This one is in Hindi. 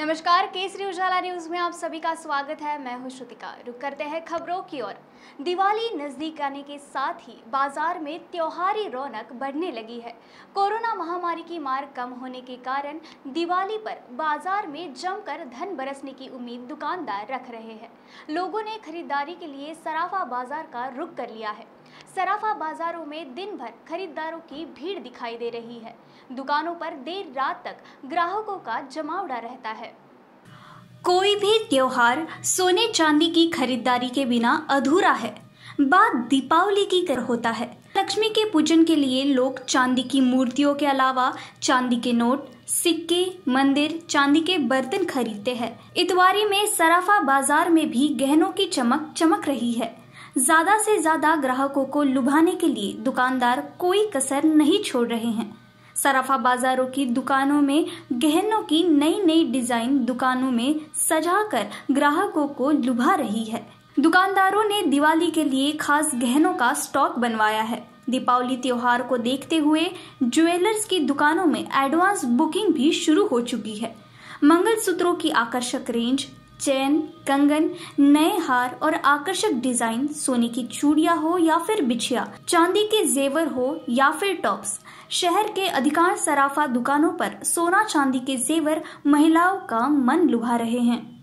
नमस्कार केसरी उजाला न्यूज में आप सभी का स्वागत है मैं हूं श्रुतिका रुक करते हैं खबरों की ओर दिवाली नजदीक आने के साथ ही बाजार में त्योहारी रौनक बढ़ने लगी है कोरोना महामारी की मार कम होने के कारण दिवाली पर बाजार में जमकर धन बरसने की उम्मीद दुकानदार रख रहे हैं लोगों ने खरीदारी के लिए सराफा बाजार का रुख कर लिया है सराफा बाजारों में दिन भर खरीदारों की भीड़ दिखाई दे रही है दुकानों पर देर रात तक ग्राहकों का जमावड़ा रहता है कोई भी त्योहार सोने चांदी की खरीदारी के बिना अधूरा है बात दीपावली की कर होता है लक्ष्मी के पूजन के लिए लोग चांदी की मूर्तियों के अलावा चांदी के नोट सिक्के मंदिर चांदी के बर्तन खरीदते हैं इतवारी में सराफा बाजार में भी गहनों की चमक चमक रही है ज्यादा से ज्यादा ग्राहकों को लुभाने के लिए दुकानदार कोई कसर नहीं छोड़ रहे हैं सराफा बाजारों की दुकानों में गहनों की नई नई डिजाइन दुकानों में सजाकर ग्राहकों को लुभा रही है दुकानदारों ने दिवाली के लिए खास गहनों का स्टॉक बनवाया है दीपावली त्योहार को देखते हुए ज्वेलर्स की दुकानों में एडवांस बुकिंग भी शुरू हो चुकी है मंगल सूत्रों की आकर्षक रेंज चैन कंगन नए हार और आकर्षक डिजाइन सोने की चूड़िया हो या फिर बिछिया चांदी के जेवर हो या फिर टॉप्स शहर के अधिकांश सराफा दुकानों पर सोना चांदी के जेवर महिलाओं का मन लुभा रहे हैं